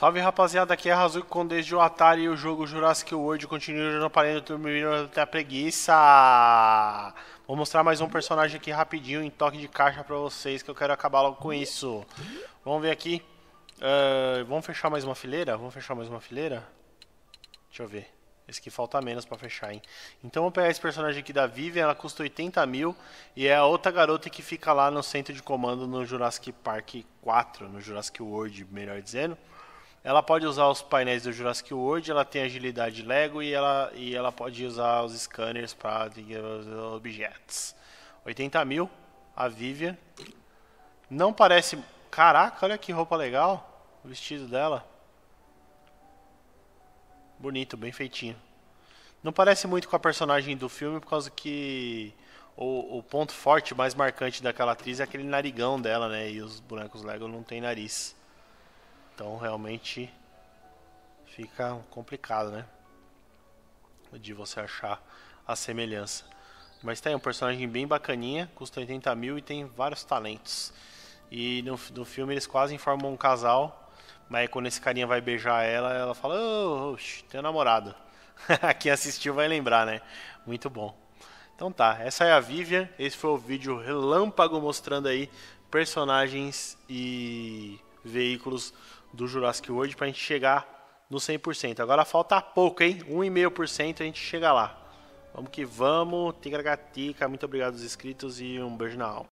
Salve rapaziada, aqui é Razuki com desde o Atari e o jogo Jurassic World continua no aparelho dormindo até a preguiça. Vou mostrar mais um personagem aqui rapidinho em toque de caixa pra vocês que eu quero acabar logo com isso. Vamos ver aqui. Uh, vamos fechar mais uma fileira? Vamos fechar mais uma fileira? Deixa eu ver. Esse aqui falta menos pra fechar, hein? Então vou pegar esse personagem aqui da Vivian, ela custa 80 mil e é a outra garota que fica lá no centro de comando no Jurassic Park 4, no Jurassic World, melhor dizendo. Ela pode usar os painéis do Jurassic World, ela tem agilidade Lego e ela, e ela pode usar os scanners para objetos. 80 mil, a Vivian. Não parece. Caraca, olha que roupa legal. O vestido dela. Bonito, bem feitinho. Não parece muito com a personagem do filme, por causa que o, o ponto forte mais marcante daquela atriz é aquele narigão dela, né? E os bonecos Lego não têm nariz. Então realmente fica complicado, né? De você achar a semelhança. Mas tem um personagem bem bacaninha, custa 80 mil e tem vários talentos. E no, no filme eles quase formam um casal, mas quando esse carinha vai beijar ela, ela fala: Ô, oh, tenho namorado. Quem assistiu vai lembrar, né? Muito bom. Então tá, essa é a Vivian. Esse foi o vídeo relâmpago mostrando aí personagens e veículos do Jurassic World para a gente chegar no 100%. Agora falta pouco, hein? 1,5% a gente chega lá. Vamos que vamos. Tica, Muito obrigado aos inscritos e um beijo na alma.